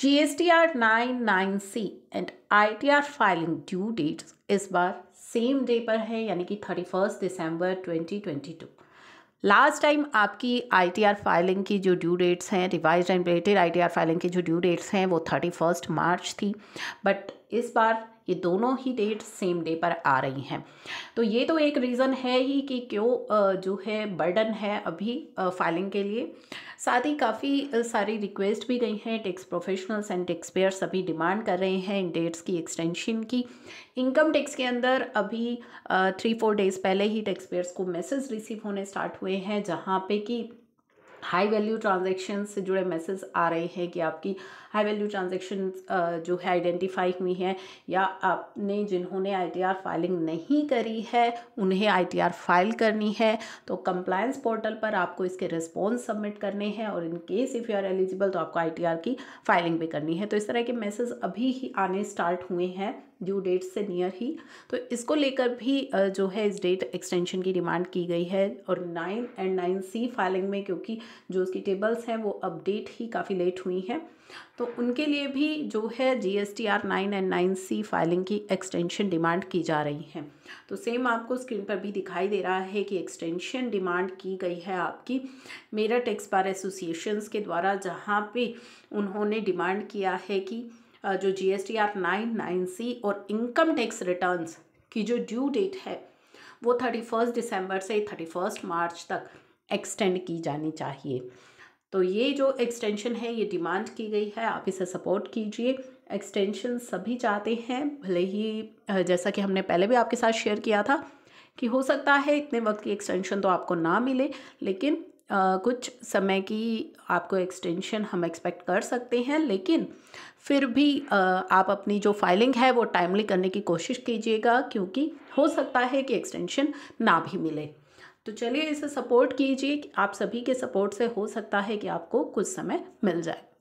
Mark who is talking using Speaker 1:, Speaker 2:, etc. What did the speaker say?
Speaker 1: GSTR 99C and ITR filing due date इस बार same day पर है यानी कि थर्टी फर्स्ट दिसंबर 2022 लास्ट टाइम आपकी आई टी आर फाइलिंग की जो ड्यू डेट्स हैं revise and related I T R filing की जो ड्यू डेट्स हैं वो थर्टी फर्स्ट मार्च थी बट इस बार ये दोनों ही डेट सेम डे पर आ रही हैं तो ये तो एक रीज़न है ही कि क्यों जो है बर्डन है अभी फाइलिंग के लिए साथ ही काफ़ी सारी रिक्वेस्ट भी गई हैं tax professionals and tax payer सभी डिमांड कर रहे हैं इन डेट्स की एक्सटेंशन की इनकम टैक्स के अंदर अभी थ्री फोर डेज़ पहले ही टैक्स पेयर्स को मैसेज रिसीव होने स्टार्ट हुए हैं जहाँ पे कि हाई वैल्यू ट्रांजेक्शन से जुड़े मैसेज आ रहे हैं कि आपकी हाई वैल्यू ट्रांजेक्शन जो है आइडेंटिफाई हुई हैं या आपने जिन्होंने आईटीआर फाइलिंग नहीं करी है उन्हें आईटीआर फाइल करनी है तो कंप्लायंस पोर्टल पर आपको इसके रिस्पॉन्स सबमिट करने हैं और in case if you are eligible तो आपको आई की फाइलिंग भी करनी है तो इस तरह के मैसेज अभी ही आने स्टार्ट हुए हैं ड्यू डेट से नियर ही तो इसको लेकर भी जो है इस डेट एक्सटेंशन की डिमांड की गई है और nine and nine C filing में क्योंकि जो उसकी टेबल्स हैं वो अपडेट ही काफ़ी लेट हुई हैं तो उनके लिए भी जो है G S T R nine and nine C filing की एक्सटेंशन डिमांड की जा रही है तो सेम आपको स्क्रीन पर भी दिखाई दे रहा है कि एक्सटेंशन डिमांड की गई है आपकी मेरठ एक्सपायर बार एसोसिएशंस के द्वारा जहाँ पे उन्होंने डिमांड किया है कि जो G S T R nine nine C और इनकम टैक्स रिटर्न की जो ड्यू डेट है वो थर्टी फर्स्ट दिसंबर से थर्टी फर्स्ट मार्च तक एक्सटेंड की जानी चाहिए तो ये जो एक्सटेंशन है ये डिमांड की गई है आप इसे सपोर्ट कीजिए एक्सटेंशन सभी चाहते हैं भले ही जैसा कि हमने पहले भी आपके साथ शेयर किया था कि हो सकता है इतने वक्त की एक्सटेंशन तो आपको ना मिले लेकिन कुछ समय की आपको एक्सटेंशन हम एक्सपेक्ट कर सकते हैं लेकिन फिर भी आप अपनी जो फाइलिंग है वो टाइमली करने की कोशिश कीजिएगा क्योंकि हो सकता है कि एक्सटेंशन ना भी मिले तो चलिए इसे सपोर्ट कीजिए आप सभी के सपोर्ट से हो सकता है कि आपको कुछ समय मिल जाए